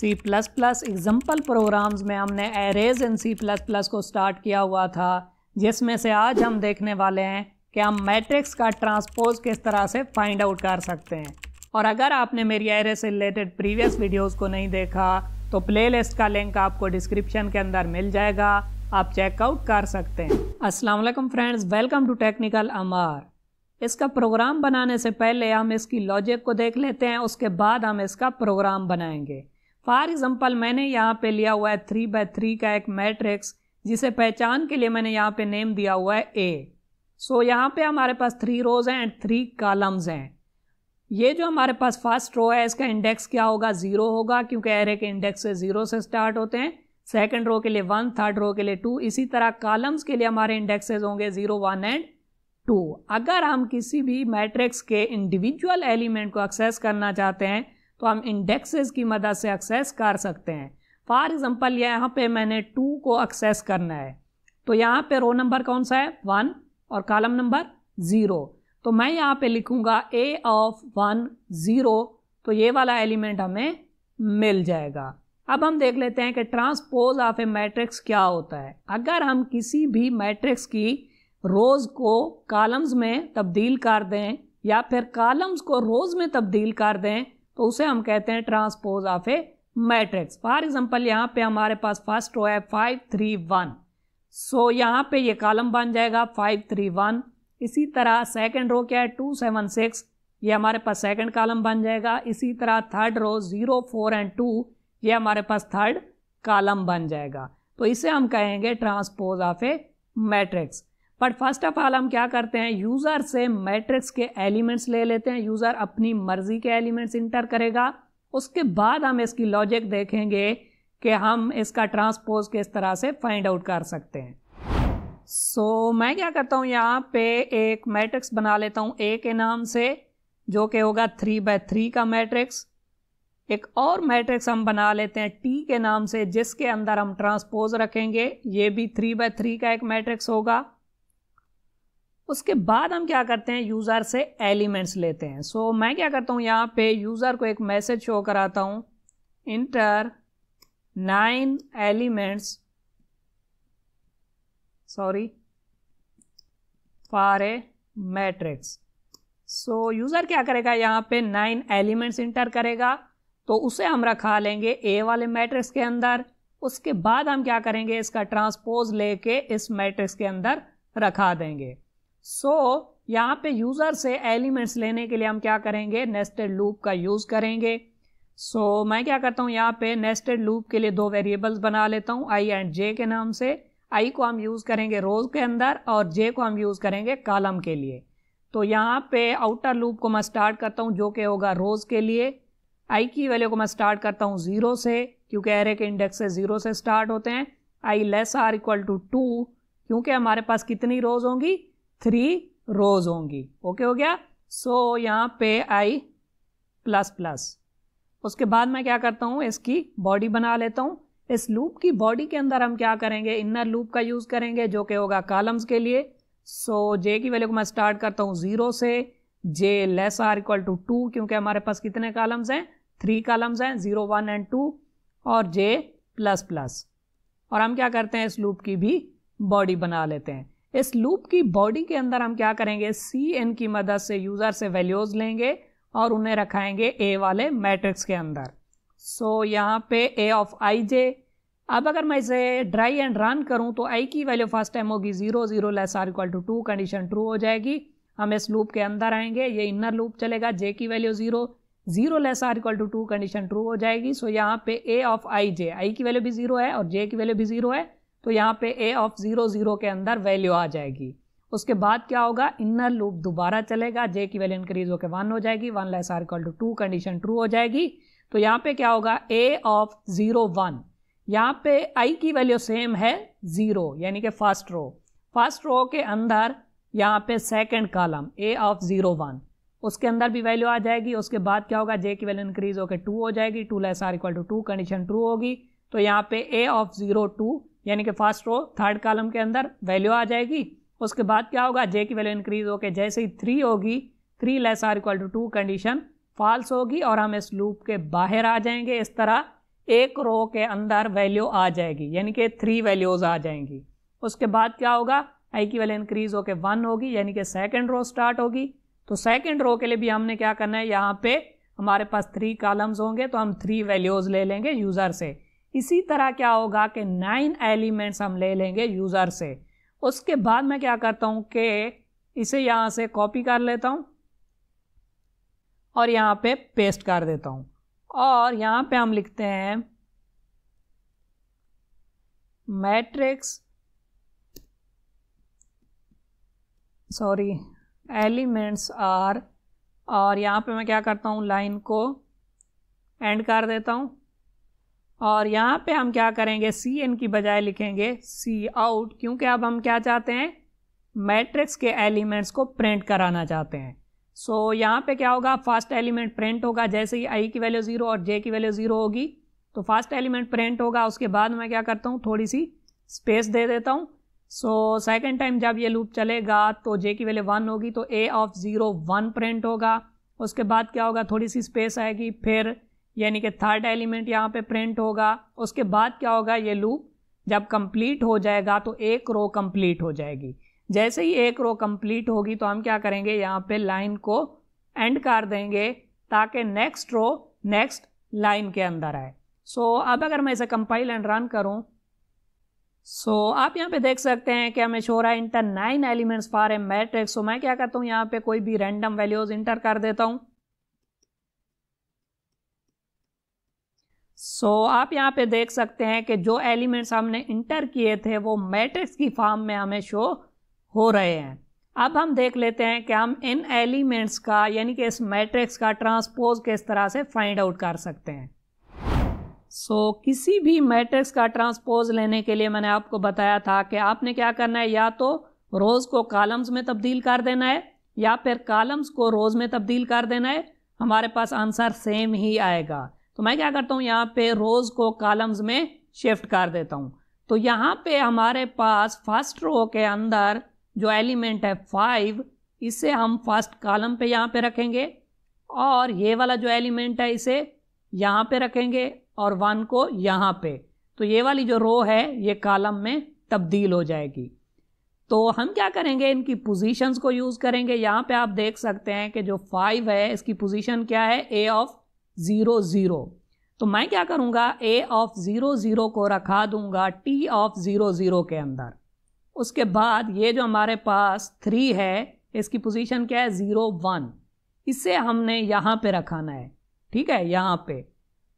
सी plus plus example programs में हमने arrays in C plus plus को स्टार्ट किया हुआ था जिसमें से आज हम देखने वाले हैं कि हम मैट्रिक्स का ट्रांसपोज किस तरह से फाइंड आउट कर सकते हैं और अगर आपने मेरी एरे से रिलेटेड प्रीवियस वीडियोस को नहीं देखा तो प्लेलिस्ट का लिंक आपको डिस्क्रिप्शन के अंदर मिल जाएगा आप चेकआउट कर सकते हैं Aslam friends welcome to technical Amar इसका प्रोग्राम बनाने से पहले हम इसकी लॉजिक को देख लेते हैं उसके बाद हम इसका प्रोग्राम बनाएंगे फॉर एग्जाम्पल मैंने यहाँ पे लिया हुआ है थ्री बाय थ्री का एक मैट्रिक्स जिसे पहचान के लिए मैंने यहाँ पे नेम दिया हुआ है ए सो so, यहाँ पे हमारे पास थ्री रोज हैं एंड थ्री कॉलम्स हैं ये जो हमारे पास फर्स्ट रो है इसका इंडेक्स क्या होगा ज़ीरो होगा क्योंकि एरे के इंडेक्स से ज़ीरो से स्टार्ट होते हैं सेकेंड रो के लिए वन थर्ड रो के लिए टू इसी तरह कॉलम्स के लिए हमारे इंडेक्सेज होंगे ज़ीरो वन एंड टू अगर हम किसी भी मैट्रिक्स के इंडिविजुअल एलिमेंट को एक्सेस करना चाहते हैं तो हम इंडेक्सेस की मदद से एक्सेस कर सकते हैं फॉर एग्ज़ाम्पल यहाँ पे मैंने टू को एक्सेस करना है तो यहाँ पे रो नंबर कौन सा है वन और कॉलम नंबर ज़ीरो तो मैं यहाँ पे लिखूँगा ए ऑफ वन ज़ीरो तो ये वाला एलिमेंट हमें मिल जाएगा अब हम देख लेते हैं कि ट्रांसपोज ऑफ ए मैट्रिक्स क्या होता है अगर हम किसी भी मैट्रिक्स की रोज़ को कॉलम्स में तब्दील कर दें या फिर कॉलम्स को रोज़ में तब्दील कर दें तो उसे हम कहते हैं transpose of a matrix for example यहाँ पे हमारे पास फर्स्ट रो है फाइव थ्री वन सो यहाँ पे ये कॉलम बन जाएगा फाइव थ्री वन इसी तरह सेकंड रो क्या है टू सेवन सिक्स ये हमारे पास सेकंड कॉलम बन जाएगा इसी तरह third row zero four and two ये हमारे पास थर्ड कॉलम बन जाएगा तो इसे हम कहेंगे transpose of a matrix but first of all हम क्या करते हैं यूज़र से मैट्रिक्स के एलिमेंट्स ले लेते हैं यूज़र अपनी मर्जी के एलिमेंट्स इंटर करेगा उसके बाद हम इसकी लॉजिक देखेंगे कि हम इसका ट्रांसपोज किस तरह से फाइंड आउट कर सकते हैं सो so, मैं क्या करता हूँ यहाँ पे एक मैट्रिक्स बना लेता हूँ ए के नाम से जो कि होगा थ्री बाय थ्री का मैट्रिक्स एक और मैट्रिक्स हम बना लेते हैं टी के नाम से जिसके अंदर हम ट्रांसपोज रखेंगे ये भी थ्री बाय थ्री का एक मैट्रिक्स होगा उसके बाद हम क्या करते हैं यूज़र से एलिमेंट्स लेते हैं सो so, मैं क्या करता हूँ यहाँ पे यूज़र को एक मैसेज शो कराता हूँ enter nine elements sorry for a matrix so user क्या करेगा यहाँ पे नाइन एलिमेंट्स इंटर करेगा तो उसे हम रखा लेंगे ए वाले मैट्रिक्स के अंदर उसके बाद हम क्या करेंगे इसका ट्रांसपोज लेके इस मैट्रिक्स के अंदर रखा देंगे सो so, यहाँ पे यूज़र से एलिमेंट्स लेने के लिए हम क्या करेंगे नेस्टेड लूप का यूज़ करेंगे सो so, मैं क्या करता हूँ यहाँ पे नेस्टेड लूप के लिए दो वेरिएबल्स बना लेता हूँ आई एंड जे के नाम से आई को हम यूज़ करेंगे रोज के अंदर और जे को हम यूज़ करेंगे कॉलम के लिए तो यहाँ पे आउटर लूप को मैं स्टार्ट करता हूँ जो कि होगा रोज़ के लिए आई की वैल्यू को मैं स्टार्ट करता हूँ ज़ीरो से क्योंकि एरे के इंडेक्स से ज़ीरो से स्टार्ट होते हैं I less or equal to two क्योंकि हमारे पास कितनी रोज़ होंगी थ्री रोज होंगी ओके हो गया सो so, यहाँ पे आई प्लस प्लस उसके बाद मैं क्या करता हूँ इसकी बॉडी बना लेता हूँ इस लूप की बॉडी के अंदर हम क्या करेंगे इनर लूप का यूज़ करेंगे जो कि होगा कॉलम्स के लिए सो so, जे की वैल्यू को मैं स्टार्ट करता हूँ ज़ीरो से J less or equal to two क्योंकि हमारे पास कितने कॉलम्स हैं थ्री कॉलम्स हैं ज़ीरो वन एंड टू और जे प्लस प्लस और हम क्या करते हैं इस लूप की भी बॉडी बना लेते हैं इस लूप की बॉडी के अंदर हम क्या करेंगे सी एन की मदद से यूज़र से वैल्यूज़ लेंगे और उन्हें रखाएंगे ए वाले मैट्रिक्स के अंदर सो so, यहाँ पे ए ऑफ आई जे अब अगर मैं इसे ड्राई एंड रन करूँ तो आई की वैल्यू फर्स्ट टाइम होगी zero zero less or equal to two condition true हो जाएगी हम इस लूप के अंदर आएंगे ये इनर लूप चलेगा जे की value zero zero less or equal to two condition true हो जाएगी सो so, यहाँ पे ए ऑफ आई जे आई की वैल्यू भी जीरो है और जे की वैल्यू भी जीरो है तो यहाँ पे ए ऑफ ज़ीरो ज़ीरो के अंदर वैल्यू आ जाएगी उसके बाद क्या होगा इनर लूप दोबारा चलेगा जे की वैल्यू इंक्रीज होकर वन हो जाएगी one less or equal to two condition true हो जाएगी तो यहाँ पे क्या होगा ए ऑफ ज़ीरो वन यहाँ पे आई की वैल्यू सेम है ज़ीरो यानी कि फर्स्ट रो फर्स्ट रो के अंदर यहाँ पे second column A of zero one उसके अंदर भी वैल्यू आ जाएगी उसके बाद क्या होगा जे की वैल्यू इंक्रीज होकर टू हो जाएगी two less or equal to two condition true होगी तो यहाँ पे ए ऑफ ज़ीरो टू यानी कि फर्स्ट रो थर्ड कॉलम के अंदर वैल्यू आ जाएगी उसके बाद क्या होगा जे की वैल्यू इंक्रीज होकर जैसे ही थ्री होगी three less or equal to two condition false होगी और हम इस लूप के बाहर आ जाएंगे इस तरह एक रो के अंदर वैल्यू आ जाएगी यानी कि थ्री वैल्यूज़ आ जाएंगी उसके बाद क्या होगा आई की वैल्यू इंक्रीज होकर वन होगी यानी कि सेकेंड रो स्टार्ट होगी तो सेकेंड रो के लिए भी हमने क्या करना है यहाँ पे हमारे पास थ्री कॉलम्स होंगे तो हम थ्री वैल्यूज़ ले लेंगे यूज़र से इसी तरह क्या होगा कि नाइन एलिमेंट्स हम ले लेंगे यूज़र से उसके बाद मैं क्या करता हूँ कि इसे यहाँ से कॉपी कर लेता हूँ और यहाँ पे पेस्ट कर देता हूँ और यहाँ पे हम लिखते हैं मैट्रिक्स सॉरी एलिमेंट्स आर और यहाँ पे मैं क्या करता हूँ लाइन को एंड कर देता हूँ और यहाँ पे हम क्या करेंगे सी एन की बजाय लिखेंगे सी आउट क्योंकि अब हम क्या चाहते हैं मैट्रिक्स के एलिमेंट्स को प्रिंट कराना चाहते हैं सो so, यहाँ पे क्या होगा फर्स्ट एलिमेंट प्रिंट होगा जैसे ही आई की वैल्यू ज़ीरो और जे की वैल्यू ज़ीरो होगी तो फर्स्ट एलिमेंट प्रिंट होगा उसके बाद मैं क्या करता हूँ थोड़ी सी स्पेस दे देता हूँ सो सेकेंड टाइम जब ये लूप चलेगा तो जे की वैल्यू वन होगी तो A of zero one print होगा उसके बाद क्या होगा थोड़ी सी स्पेस आएगी फिर यानी कि थर्ड एलिमेंट यहाँ पे प्रिंट होगा उसके बाद क्या होगा ये लूप जब कंप्लीट हो जाएगा तो एक रो कंप्लीट हो जाएगी जैसे ही एक रो कंप्लीट होगी तो हम क्या करेंगे यहाँ पे लाइन को एंड कर देंगे ताकि नेक्स्ट रो नेक्स्ट लाइन के अंदर आए सो so, अब अगर मैं इसे कंपाइल एंड रन करूँ सो so, आप यहाँ पे देख सकते हैं कि हमें शोरा है इंटर नाइन एलिमेंट्स पा ए मैट्रिक्स सो मैं क्या करता हूँ यहाँ पे कोई भी रैंडम वैल्यूज इंटर कर देता हूँ सो so, आप यहाँ पे देख सकते हैं कि जो एलिमेंट्स हमने इंटर किए थे वो मैट्रिक्स की फॉर्म में हमें शो हो रहे हैं अब हम देख लेते हैं कि हम इन एलिमेंट्स का यानी कि इस मैट्रिक्स का ट्रांसपोज किस तरह से फाइंड आउट कर सकते हैं सो so, किसी भी मैट्रिक्स का ट्रांसपोज लेने के लिए मैंने आपको बताया था कि आपने क्या करना है या तो रोज़ को कॉलम्स में तब्दील कर देना है या फिर कॉलम्स को रोज़ में तब्दील कर देना है हमारे पास आंसर सेम ही आएगा तो मैं क्या करता हूँ यहाँ पे रोज़ को कॉलम्स में शिफ्ट कर देता हूँ तो यहाँ पे हमारे पास फर्स्ट रो के अंदर जो एलिमेंट है फाइव इसे हम फर्स्ट कॉलम पे यहाँ पे रखेंगे और ये वाला जो एलिमेंट है इसे यहाँ पे रखेंगे और वन को यहाँ पे तो ये वाली जो रो है ये कॉलम में तब्दील हो जाएगी तो हम क्या करेंगे इनकी पोजीशंस को यूज़ करेंगे यहाँ पे आप देख सकते हैं कि जो फाइव है इसकी पोजीशन क्या है ए ऑफ ज़ीरो ज़ीरो तो मैं क्या करूँगा ए ऑफ ज़ीरो ज़ीरो को रखा दूँगा टी ऑफ ज़ीरो ज़ीरो के अंदर उसके बाद ये जो हमारे पास थ्री है इसकी पोजीशन क्या है ज़ीरो वन इसे हमने यहाँ पे रखाना है ठीक है यहाँ पे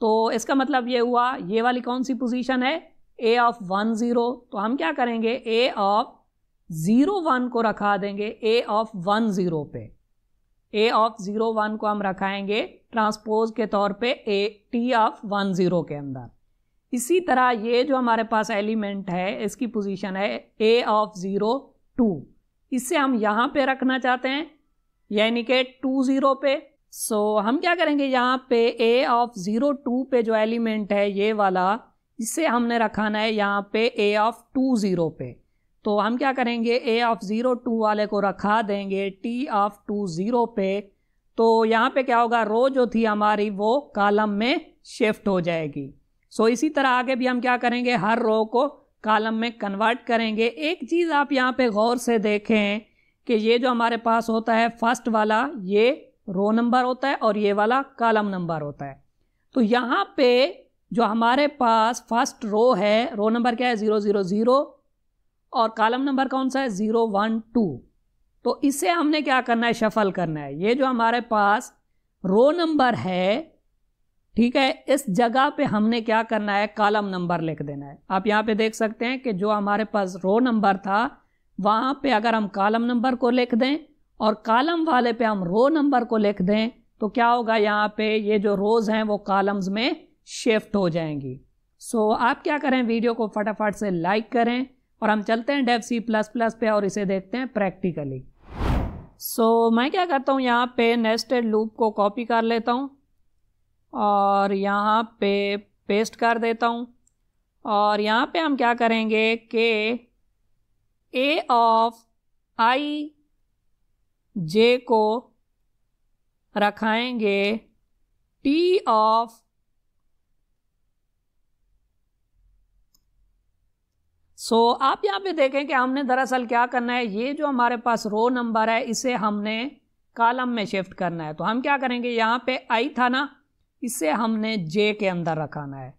तो इसका मतलब ये हुआ ये वाली कौन सी पोजीशन है ए ऑफ वन ज़ीरो तो हम क्या करेंगे ए ऑफ ज़ीरो वन को रखा देंगे ए ऑफ वन ज़ीरो पे ए ऑफ ज़ीरो वन को हम रखाएंगे ट्रांसपोज के तौर पे A T of one zero के अंदर इसी तरह ये जो हमारे पास एलिमेंट है इसकी पोजीशन है ए ऑफ ज़ीरो टू इसे हम यहाँ पे रखना चाहते हैं यानी कि टू ज़ीरो पे सो so, हम क्या करेंगे यहाँ पे ए ऑफ ज़ीरो टू पे जो एलिमेंट है ये वाला इसे हमने रखाना है यहाँ पे ए ऑफ टू ज़ीरो पे तो हम क्या करेंगे ए ऑफ ज़ीरो टू वाले को रखा देंगे टी ऑफ टू ज़ीरो पे तो यहाँ पे क्या होगा रो जो थी हमारी वो कॉलम में शिफ्ट हो जाएगी सो इसी तरह आगे भी हम क्या करेंगे हर रो को कालम में कन्वर्ट करेंगे एक चीज़ आप यहाँ पे गौर से देखें कि ये जो हमारे पास होता है फर्स्ट वाला ये रो नंबर होता है और ये वाला कॉलम नंबर होता है तो यहाँ पे जो हमारे पास फर्स्ट रो है रो नंबर क्या है ज़ीरो ज़ीरो ज़ीरो और कॉलम नंबर कौन सा है ज़ीरो वन टू तो इसे हमने क्या करना है शफल करना है ये जो हमारे पास रो नंबर है ठीक है इस जगह पे हमने क्या करना है कॉलम नंबर लिख देना है आप यहाँ पे देख सकते हैं कि जो हमारे पास रो नंबर था वहाँ पे अगर हम कॉलम नंबर को लिख दें और कॉलम वाले पे हम रो नंबर को लिख दें तो क्या होगा यहाँ पे ये जो रोज़ हैं वो कॉलम्स में शिफ्ट हो जाएंगी सो so, आप क्या करें वीडियो को फटाफट से लाइक करें और हम चलते हैं डेफ सी प्लस प्लस पे और इसे देखते हैं प्रैक्टिकली सो so, मैं क्या करता हूँ यहाँ पे नेस्टेड लूप को कॉपी कर लेता हूँ और यहाँ पे पेस्ट कर देता हूँ और यहाँ पे हम क्या करेंगे कि ए ऑफ आई जे को रखाएंगे टी ऑफ सो so, आप यहाँ पे देखें कि हमने दरअसल क्या करना है ये जो हमारे पास रो नंबर है इसे हमने कालम में शिफ्ट करना है तो हम क्या करेंगे यहाँ पे आई था ना इसे हमने जे के अंदर रखाना है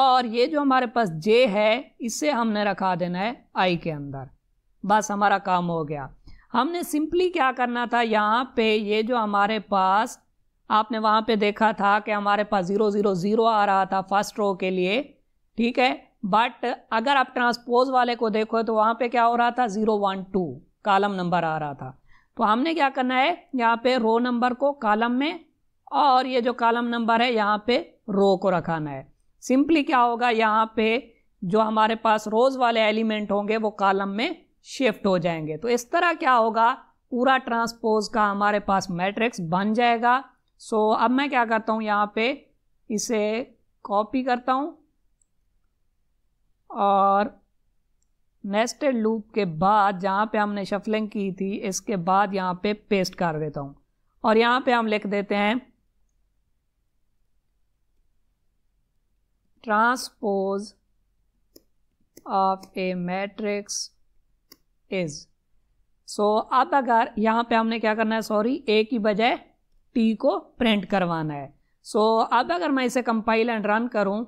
और ये जो हमारे पास जे है इसे हमने रखा देना है आई के अंदर बस हमारा काम हो गया हमने सिंपली क्या करना था यहाँ पे ये जो हमारे पास आपने वहाँ पे देखा था कि हमारे पास ज़ीरो ज़ीरो ज़ीरो आ रहा था फर्स्ट रो के लिए ठीक है बट अगर आप ट्रांसपोज वाले को देखो तो वहाँ पे क्या हो रहा था zero one two column number आ रहा था तो हमने क्या करना है यहाँ पे रो नंबर को कालम में और ये जो कालम नंबर है यहाँ पे रो को रखाना है सिंपली क्या होगा यहाँ पे जो हमारे पास रोज वाले एलिमेंट होंगे वो कालम में शिफ्ट हो जाएंगे तो इस तरह क्या होगा पूरा ट्रांसपोज का हमारे पास मैट्रिक्स बन जाएगा सो अब मैं क्या करता हूँ यहाँ पे इसे कॉपी करता हूँ और नेस्टेड लूप के बाद जहाँ पे हमने शफलिंग की थी इसके बाद यहाँ पे पेस्ट कर देता हूँ और यहाँ पे हम लिख देते हैं transpose of a matrix is so अब अगर यहाँ पे हमने क्या करना है सॉरी ए की बजाय टी को प्रिंट करवाना है सो so, अब अगर मैं इसे कंपाइल एंड रन करूँ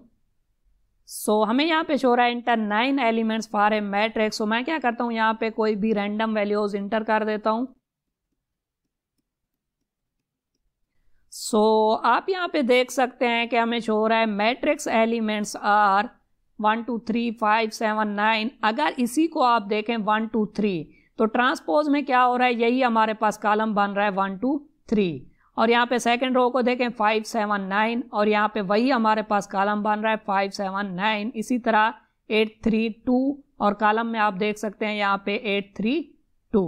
सो so, हमें यहाँ पे शो रहा है enter nine elements for a matrix so मैं क्या करता हूँ यहाँ पे कोई भी रैंडम वैल्यूज इंटर कर देता हूँ सो so, आप यहाँ पे देख सकते हैं कि हमें शो रहा है matrix elements are one two three five seven nine अगर इसी को आप देखें वन टू थ्री तो ट्रांसपोज में क्या हो रहा है यही हमारे पास कॉलम बन रहा है वन टू थ्री और यहाँ पे सेकंड रो को देखें फाइव सेवन नाइन और यहाँ पे वही हमारे पास कालम बन रहा है फाइव सेवन नाइन इसी तरह एट थ्री टू और कालम में आप देख सकते हैं यहाँ पे एट थ्री टू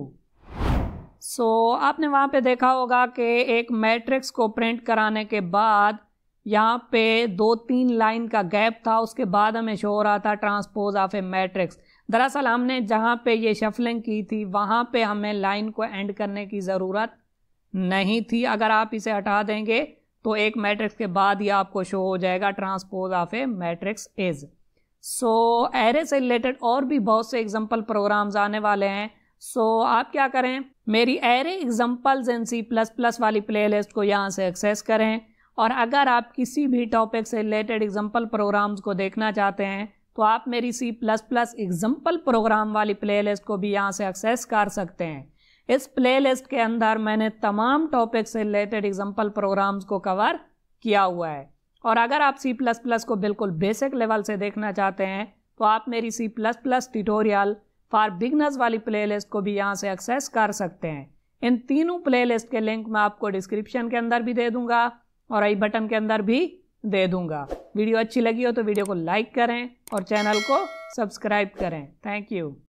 सो आपने वहाँ पे देखा होगा कि एक मैट्रिक्स को प्रिंट कराने के बाद यहाँ पे दो तीन लाइन का गैप था उसके बाद हमें शो हो रहा था ट्रांसपोज ऑफ ए मैट्रिक्स दरअसल हमने जहाँ पे ये शफलिंग की थी वहाँ पे हमें लाइन को एंड करने की ज़रूरत नहीं थी अगर आप इसे हटा देंगे तो एक मैट्रिक्स के बाद ही आपको शो हो जाएगा transpose of a matrix is so array से रिलेटेड और भी बहुत से एग्जाम्पल प्रोग्राम्स आने वाले हैं सो so, आप क्या करें मेरी array examples in C plus plus वाली प्लेलिस्ट को यहाँ से एक्सेस करें और अगर आप किसी भी टॉपिक से रिलेटेड एग्जाम्पल प्रोग्राम्स को देखना चाहते हैं तो आप मेरी C plus plus example program वाली प्लेलिस्ट को भी यहाँ से एक्सेस कर सकते हैं इस प्लेलिस्ट के अंदर मैंने तमाम टॉपिक से रिलेटेड एग्जाम्पल प्रोग्राम्स को कवर किया हुआ है और अगर आप सी प्लस प्लस को बिल्कुल बेसिक लेवल से देखना चाहते हैं तो आप मेरी C plus plus tutorial for beginners वाली प्लेलिस्ट को भी यहाँ से एक्सेस कर सकते हैं इन तीनों प्लेलिस्ट के लिंक मैं आपको डिस्क्रिप्शन के अंदर भी दे दूंगा और आई बटन के अंदर भी दे दूंगा वीडियो अच्छी लगी हो तो वीडियो को लाइक करें और चैनल को सब्सक्राइब करें थैंक यू